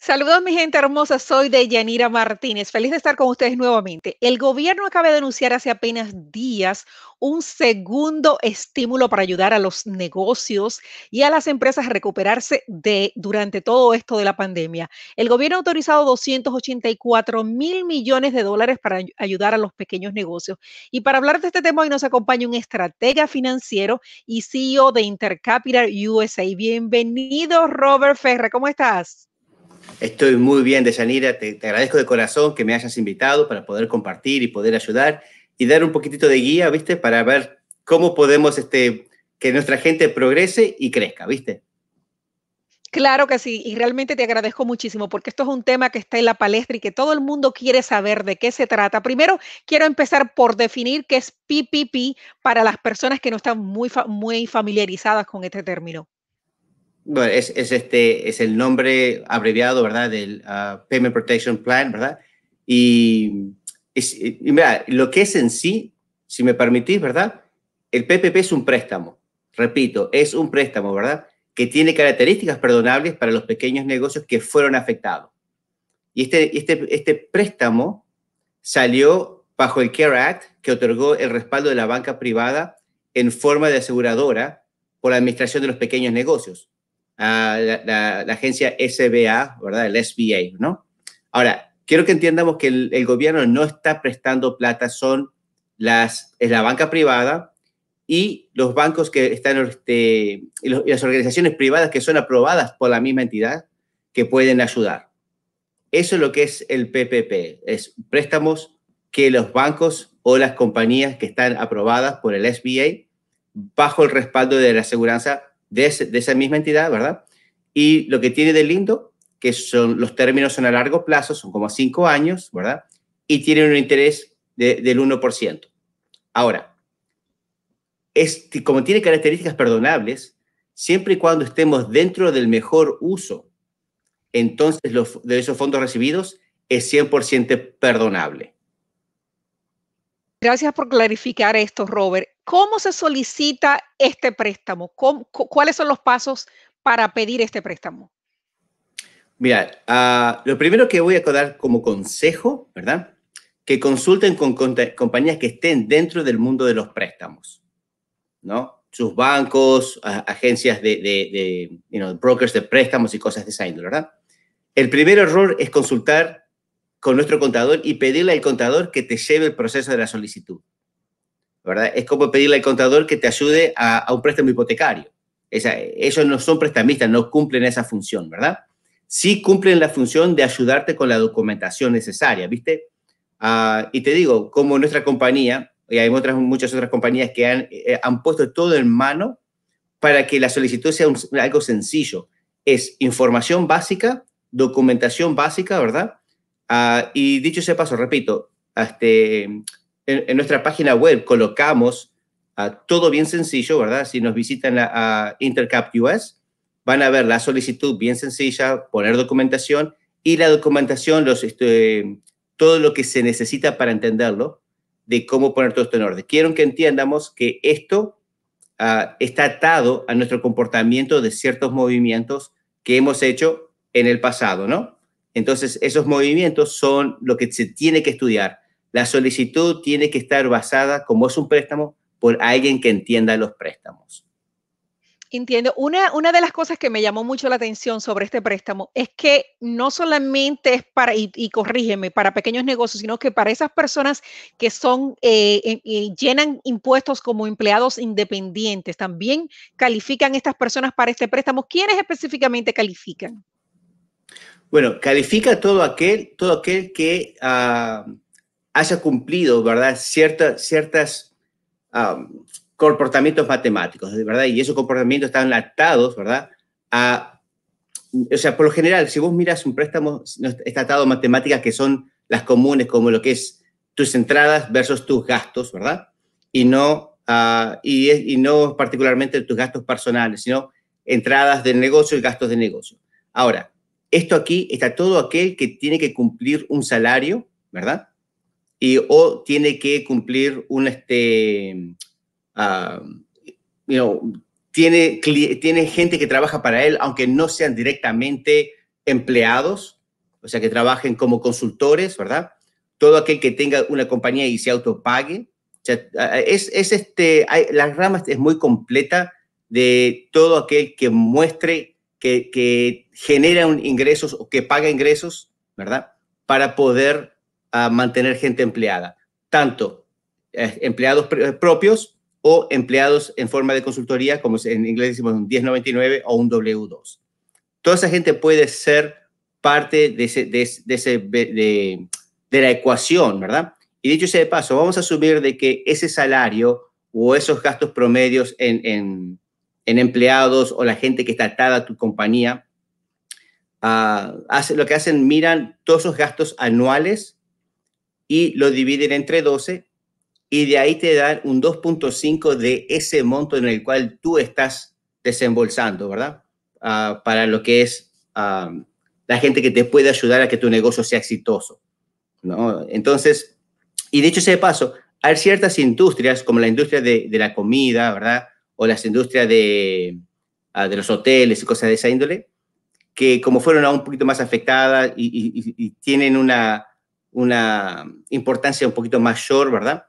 Saludos mi gente hermosa, soy de Yanira Martínez, feliz de estar con ustedes nuevamente. El gobierno acaba de anunciar hace apenas días un segundo estímulo para ayudar a los negocios y a las empresas a recuperarse de durante todo esto de la pandemia. El gobierno ha autorizado 284 mil millones de dólares para ayudar a los pequeños negocios. Y para hablar de este tema hoy nos acompaña un estratega financiero y CEO de Intercapital USA. Bienvenido Robert Ferre, ¿cómo estás? Estoy muy bien, Deyanira. Te, te agradezco de corazón que me hayas invitado para poder compartir y poder ayudar y dar un poquitito de guía, ¿viste? Para ver cómo podemos este, que nuestra gente progrese y crezca, ¿viste? Claro que sí, y realmente te agradezco muchísimo porque esto es un tema que está en la palestra y que todo el mundo quiere saber de qué se trata. Primero, quiero empezar por definir qué es PPP para las personas que no están muy, muy familiarizadas con este término bueno, es, es, este, es el nombre abreviado, ¿verdad? Del ah, Payment Protection Plan, ¿verdad? Y, y, mira, lo que es en sí, si me permitís, ¿verdad? El PPP es un préstamo, repito, es un préstamo, ¿verdad? Que tiene características perdonables para los pequeños negocios que fueron afectados. Y este, este, este préstamo salió bajo el CARE Act, que otorgó el respaldo de la banca privada en forma de aseguradora por la administración de los pequeños negocios a la, agencia SBA, ¿verdad? El SBA, ¿no? Ahora, quiero que entiendamos que el, gobierno no está prestando plata, son las, es la banca privada y los bancos que están, este, las organizaciones privadas que son aprobadas por la misma entidad que pueden ayudar. Eso es lo que es el PPP, es préstamos que los bancos o las compañías que están aprobadas por el SBA bajo el respaldo de la aseguranza de, esa misma entidad, ¿verdad? Y lo que tiene de lindo, que son los términos son a largo plazo, son como cinco años, ¿verdad? Y tienen un interés del 1%. Ahora, como tiene características perdonables, siempre y cuando estemos dentro del mejor uso, entonces los, de esos fondos recibidos es 100% perdonable. Gracias por clarificar esto, Robert. ¿Cómo se solicita este préstamo? ¿Cuáles son los pasos para pedir este préstamo? Mira, ah, lo primero que voy a dar como consejo, ¿verdad? Que consulten con, compañías que estén dentro del mundo de los préstamos, ¿no? Sus bancos, agencias de, de, de brokers de préstamos y cosas de esa índole, ¿verdad? El primer error es consultar con nuestro contador y pedirle al contador que te lleve el proceso de la solicitud. ¿verdad? Es como pedirle al contador que te ayude a, un préstamo hipotecario. Esa, no son prestamistas, no cumplen esa función, ¿verdad? Sí cumplen la función de ayudarte con la documentación necesaria, ¿viste? Ah, y te digo, como nuestra compañía, y hay otras, muchas otras compañías que han, eh, puesto todo en mano para que la solicitud sea algo sencillo. Es información básica, documentación básica, ¿verdad? Ah, y dicho ese paso, repito, este, en, nuestra página web colocamos ah, todo bien sencillo, ¿verdad? Si nos visitan a, Intercap US, van a ver la solicitud bien sencilla, poner documentación y la documentación, los, este, todo lo que se necesita para entenderlo, de cómo poner todo esto en orden. Quiero que entiendamos que esto ah, está atado a nuestro comportamiento de ciertos movimientos que hemos hecho en el pasado, ¿no? Entonces, esos movimientos son lo que se tiene que estudiar. La solicitud tiene que estar basada, como es un préstamo, por alguien que entienda los préstamos. Entiendo. Una, una de las cosas que me llamó mucho la atención sobre este préstamo es que no solamente es para, y, corrígeme, para pequeños negocios, sino que para esas personas que son, eh, eh, eh, llenan impuestos como empleados independientes, también califican estas personas para este préstamo. ¿Quiénes específicamente califican? Bueno, califica todo aquel, todo aquel que ah, haya cumplido, ¿verdad?, ciertas ciertas um, comportamientos matemáticos, ¿verdad? Y esos comportamientos están atados, ¿verdad?, a, o sea, por lo general, si vos miras un préstamo, está atado a matemáticas que son las comunes, como lo que es tus entradas versus tus gastos, ¿verdad? Y no, ah, y, no particularmente tus gastos personales, sino entradas del negocio y gastos de negocio. Ahora, esto aquí está todo aquel que tiene que cumplir un salario, ¿verdad? y o tiene que cumplir un, este, ah, tiene, gente que trabaja para él, aunque no sean directamente empleados, o sea, que trabajen como consultores, ¿verdad? Todo aquel que tenga una compañía y se autopague. O sea, es, es este, las ramas es muy completa de todo aquel que muestre que, que genera ingresos o que paga ingresos, ¿verdad? Para poder a mantener gente empleada, tanto eh, empleados eh, propios o empleados en forma de consultoría, como en inglés decimos un 1099 o un W2. Toda esa gente puede ser parte de, ese, de, ese, de, de la ecuación, ¿verdad? Y dicho sea de paso, vamos a asumir de que ese salario o esos gastos promedios en, en, empleados o la gente que está atada a tu compañía, ah, hace, lo que hacen, miran todos esos gastos anuales y lo dividen entre 12 y de ahí te dan un 2.5 de ese monto en el cual tú estás desembolsando, ¿verdad? Ah, para lo que es ah, la gente que te puede ayudar a que tu negocio sea exitoso, ¿no? Entonces, y dicho sea de paso, hay ciertas industrias, como la industria de, la comida, ¿verdad? O las industrias ah, de, los hoteles y cosas de esa índole, que como fueron aún un poquito más afectadas y tienen una, una importancia un poquito mayor, ¿verdad?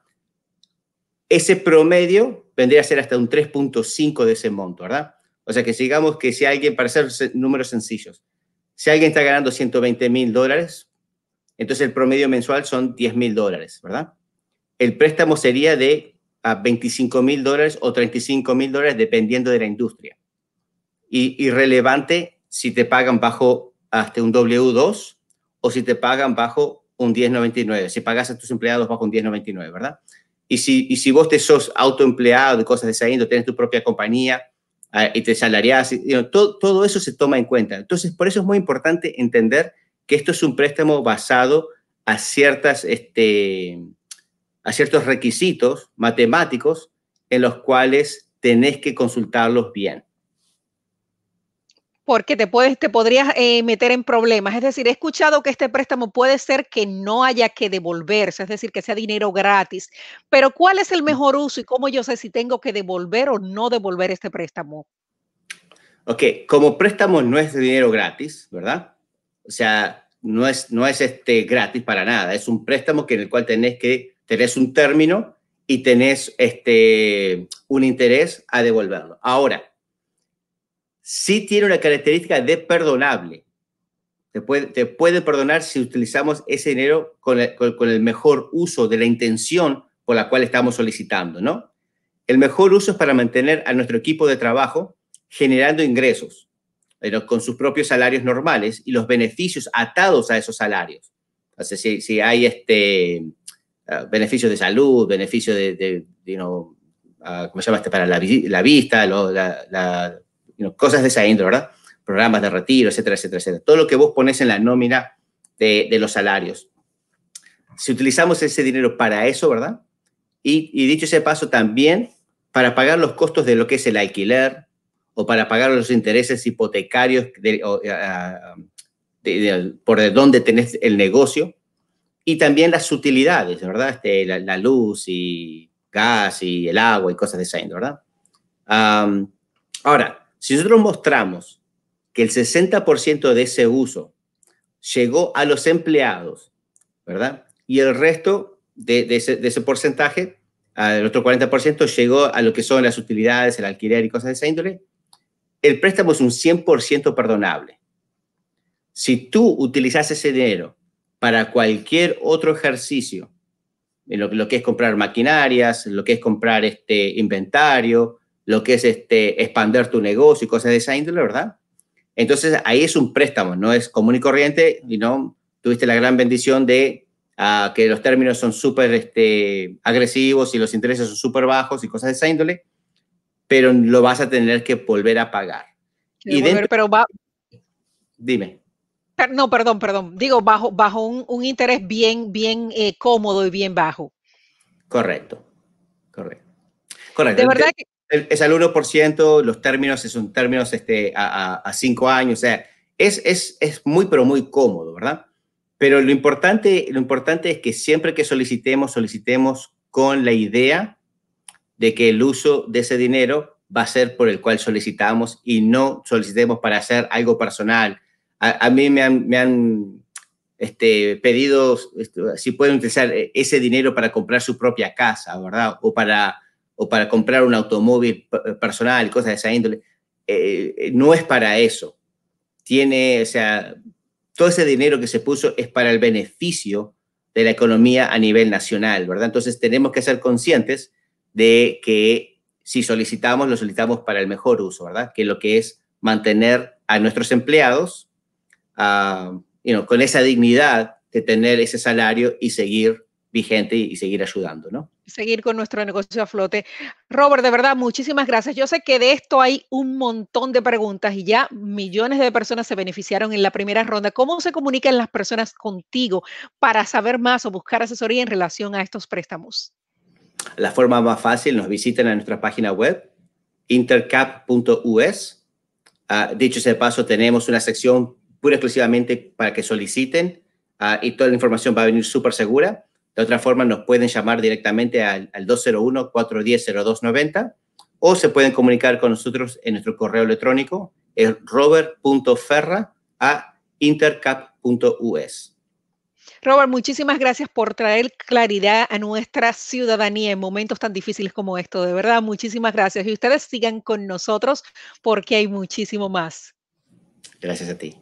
Ese promedio vendría a ser hasta un 3.5 de ese monto, ¿verdad? O sea que digamos que si alguien, para hacer números sencillos, si alguien está ganando 120 mil dólares, entonces el promedio mensual son 10 mil dólares, ¿verdad? El préstamo sería de a 25 mil dólares o 35 mil dólares, dependiendo de la industria. Y relevante si te pagan bajo hasta un W2 o si te pagan bajo un 1099, si pagas a tus empleados bajo un 1099, ¿verdad? Y si, y si vos te sos autoempleado de cosas de esa índole, tienes tu propia compañía eh, y te salariás, todo, todo eso se toma en cuenta. Entonces, por eso es muy importante entender que esto es un préstamo basado a, ciertas, este, a ciertos requisitos matemáticos en los cuales tenés que consultarlos bien porque te, puedes, te podrías eh, meter en problemas. Es decir, he escuchado que este préstamo puede ser que no haya que devolverse, es decir, que sea dinero gratis. Pero ¿cuál es el mm. mejor uso y cómo yo sé si tengo que devolver o no devolver este préstamo? Ok, como préstamo no es dinero gratis, ¿verdad? O sea, no es, no es este gratis para nada, es un préstamo que en el cual tenés que, tenés un término y tenés este, un interés a devolverlo. Ahora, sí tiene una característica de perdonable. Te puede, te puede perdonar si utilizamos ese dinero con el, mejor uso de la intención por la cual estamos solicitando, ¿no? El mejor uso es para mantener a nuestro equipo de trabajo generando ingresos pero con sus propios salarios normales y los beneficios atados a esos salarios. O si, hay este, ah, beneficios de salud, beneficios de, ah, ¿cómo se llama este? Para la, vista, la cosas de esa índole, ¿verdad? Programas de retiro, etcétera, etcétera, etcétera. Todo lo que vos pones en la nómina de, los salarios. Si utilizamos ese dinero para eso, ¿verdad? Y, dicho ese paso, también para pagar los costos de lo que es el alquiler o para pagar los intereses hipotecarios de, eh, ah, por de dónde tenés el negocio y también las utilidades, ¿verdad? Este, la, luz y gas y el agua y cosas de esa índole, ¿verdad? ahora, si nosotros mostramos que el 60% de ese uso llegó a los empleados, ¿verdad? Y el resto de, ese, porcentaje, el otro 40% llegó a lo que son las utilidades, el alquiler y cosas de esa índole, el préstamo es un 100% perdonable. Si tú utilizas ese dinero para cualquier otro ejercicio, lo, lo que es comprar maquinarias, lo que es comprar este inventario, lo que es este, expander tu negocio y cosas de esa índole, ¿verdad? Entonces ahí es un préstamo, no es común y corriente y no tuviste la gran bendición de ah, que los términos son súper este, agresivos y los intereses son súper bajos y cosas de esa índole, pero lo vas a tener que volver a pagar. y pero va... Dime. No, perdón, perdón. Digo, bajo, bajo un, interés bien, bien eh, cómodo y bien bajo. Correcto, correcto. Correcto. De verdad que es al 1%, los términos son términos este, a, a, cinco años, o sea, es, es, es, muy, pero muy cómodo, ¿verdad? Pero lo importante, lo importante es que siempre que solicitemos, solicitemos con la idea de que el uso de ese dinero va a ser por el cual solicitamos y no solicitemos para hacer algo personal. A, mí me han, me han este, pedido este, si pueden utilizar eh, ese dinero para comprar su propia casa, ¿verdad? O para o para comprar un automóvil eh, personal, cosas de esa índole. Eh, no es para eso. Tiene, o sea, todo ese dinero que se puso es para el beneficio de la economía a nivel nacional, ¿verdad? Entonces tenemos que ser conscientes de que si solicitamos, lo solicitamos para el mejor uso, ¿verdad? Que lo que es mantener a nuestros empleados ah, con esa dignidad de tener ese salario y seguir vigente y, seguir ayudando, ¿no? Seguir con nuestro negocio a flote. Robert, de verdad, muchísimas gracias. Yo sé que de esto hay un montón de preguntas y ya millones de personas se beneficiaron en la primera ronda. ¿Cómo se comunican las personas contigo para saber más o buscar asesoría en relación a estos préstamos? La forma más fácil, nos visiten a nuestra página web, intercap.us. Ah, dicho ese paso, tenemos una sección pura exclusivamente para que soliciten ah, y toda la información va a venir súper segura. De otra forma, nos pueden llamar directamente al, 201-410-0290 o se pueden comunicar con nosotros en nuestro correo electrónico, es robert.ferra a intercap.us. Robert, muchísimas gracias por traer claridad a nuestra ciudadanía en momentos tan difíciles como esto. De verdad, muchísimas gracias. Y ustedes sigan con nosotros porque hay muchísimo más. Gracias a ti.